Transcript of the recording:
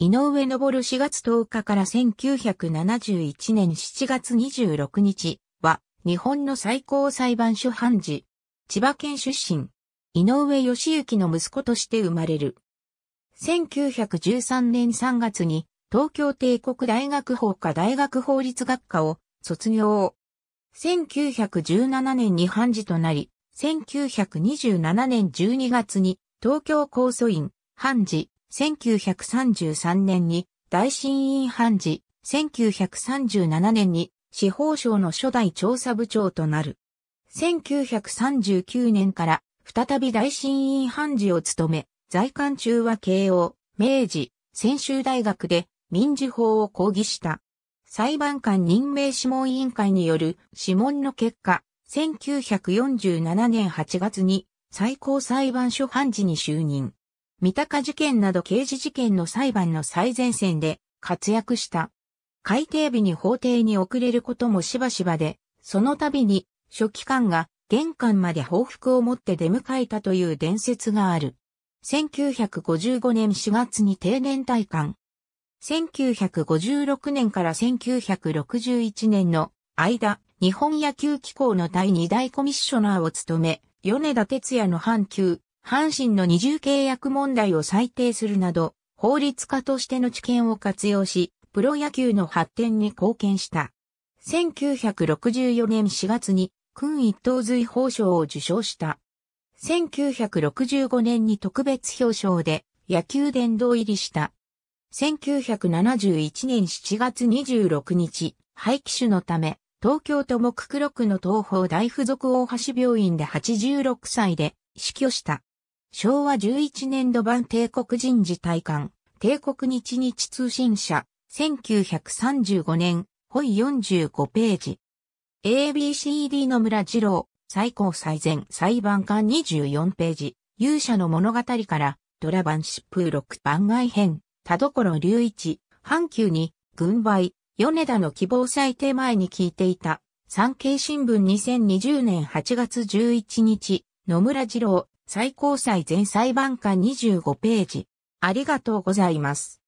井上昇4月10日から1971年7月26日は日本の最高裁判所判事、千葉県出身、井上義行の息子として生まれる。1913年3月に東京帝国大学法科大学法律学科を卒業。1917年に判事となり、1927年12月に東京高訴院判事1933年に大審院判事、1937年に司法省の初代調査部長となる。1939年から再び大審院判事を務め、在官中は慶応、明治、専修大学で民事法を講義した。裁判官任命諮問委員会による諮問の結果、1947年8月に最高裁判所判事に就任。三鷹事件など刑事事件の裁判の最前線で活躍した。改定日に法廷に遅れることもしばしばで、その度に書記官が玄関まで報復を持って出迎えたという伝説がある。1955年4月に定年退官。1956年から1961年の間、日本野球機構の第2代コミッショナーを務め、米田哲也の阪急阪神の二重契約問題を裁定するなど、法律家としての知見を活用し、プロ野球の発展に貢献した。1964年4月に、君一等随法賞を受賞した。1965年に特別表彰で野球殿堂入りした。1971年7月26日、廃棄種のため、東京都目黒区の東方大附属大橋病院で86歳で死去した。昭和11年度版帝国人事大官、帝国日日通信社、1935年、本45ページ。ABCD の村次郎、最高最前裁判官24ページ、勇者の物語から、ドラ版疾風6番外編、田所隆一、阪急に、軍配、米田の希望最低前に聞いていた、産経新聞2020年8月11日、野村次郎、最高裁全裁判官25ページ。ありがとうございます。